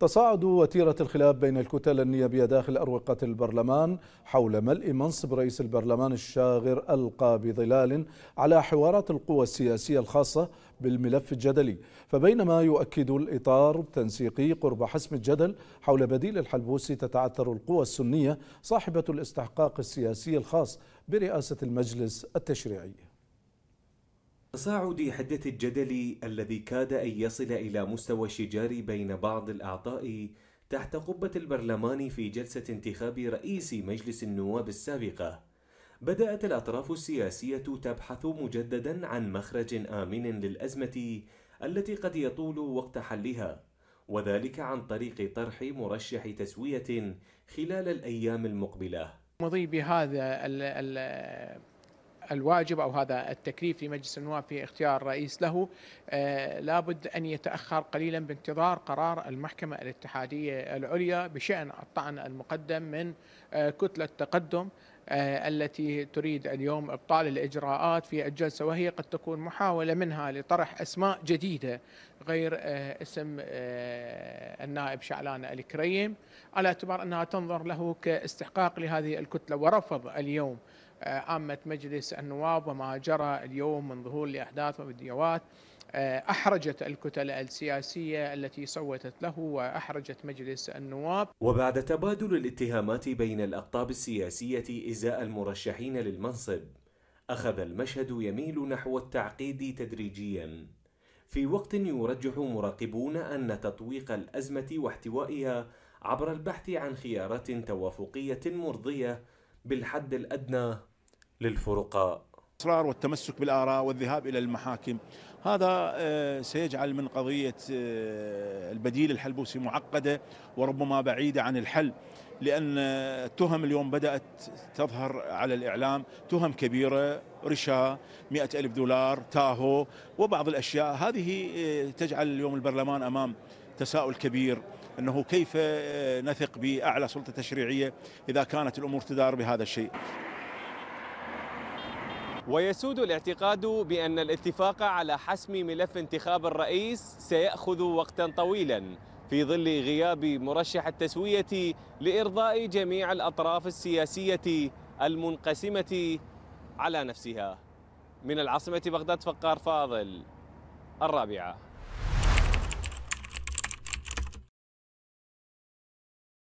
تصاعد وتيرة الخلاف بين الكتل النيابية داخل أروقة البرلمان حول ملء منصب رئيس البرلمان الشاغر ألقى بظلال على حوارات القوى السياسية الخاصة بالملف الجدلي فبينما يؤكد الإطار التنسيقي قرب حسم الجدل حول بديل الحلبوسي تتعثر القوى السنية صاحبة الاستحقاق السياسي الخاص برئاسة المجلس التشريعي تصاعد حدة الجدل الذي كاد أن يصل إلى مستوى الشجار بين بعض الأعضاء تحت قبة البرلمان في جلسة انتخاب رئيس مجلس النواب السابقة، بدأت الأطراف السياسية تبحث مجددا عن مخرج آمن للأزمة التي قد يطول وقت حلها، وذلك عن طريق طرح مرشح تسوية خلال الأيام المقبلة. مضي بهذا ال ال الواجب أو هذا التكليف لمجلس النواب في اختيار رئيس له آه، لابد أن يتأخر قليلا بانتظار قرار المحكمة الاتحادية العليا بشأن الطعن المقدم من آه، كتلة تقدم آه، التي تريد اليوم ابطال الاجراءات في الجلسه وهي قد تكون محاوله منها لطرح اسماء جديده غير اسم النائب شعلان الكريم على اعتبار انها تنظر له كاستحقاق لهذه الكتله ورفض اليوم آه، عامة مجلس النواب وما جرى اليوم من ظهور لأحداث وفيديوهات آه، أحرجت الكتل السياسية التي صوتت له وأحرجت مجلس النواب وبعد تبادل الاتهامات بين الأقطاب السياسية إزاء المرشحين للمنصب أخذ المشهد يميل نحو التعقيد تدريجياً في وقت يرجح مراقبون أن تطويق الأزمة واحتوائها عبر البحث عن خيارات توافقية مرضية بالحد الأدنى للفرقاء الإصرار والتمسك بالآراء والذهاب إلى المحاكم هذا آه، سيجعل من قضية آه، البديل الحلبوسي معقدة وربما بعيدة عن الحل لأن التهم آه، اليوم بدأت تظهر على الإعلام تهم كبيرة رشا مئة ألف دولار تاهو وبعض الأشياء هذه تجعل اليوم البرلمان أمام تساؤل كبير أنه كيف نثق بأعلى سلطة تشريعية إذا كانت الأمور تدار بهذا الشيء ويسود الاعتقاد بأن الاتفاق على حسم ملف انتخاب الرئيس سيأخذ وقتا طويلا في ظل غياب مرشح التسوية لإرضاء جميع الأطراف السياسية المنقسمة على نفسها من العاصمة بغداد فقار فاضل الرابعة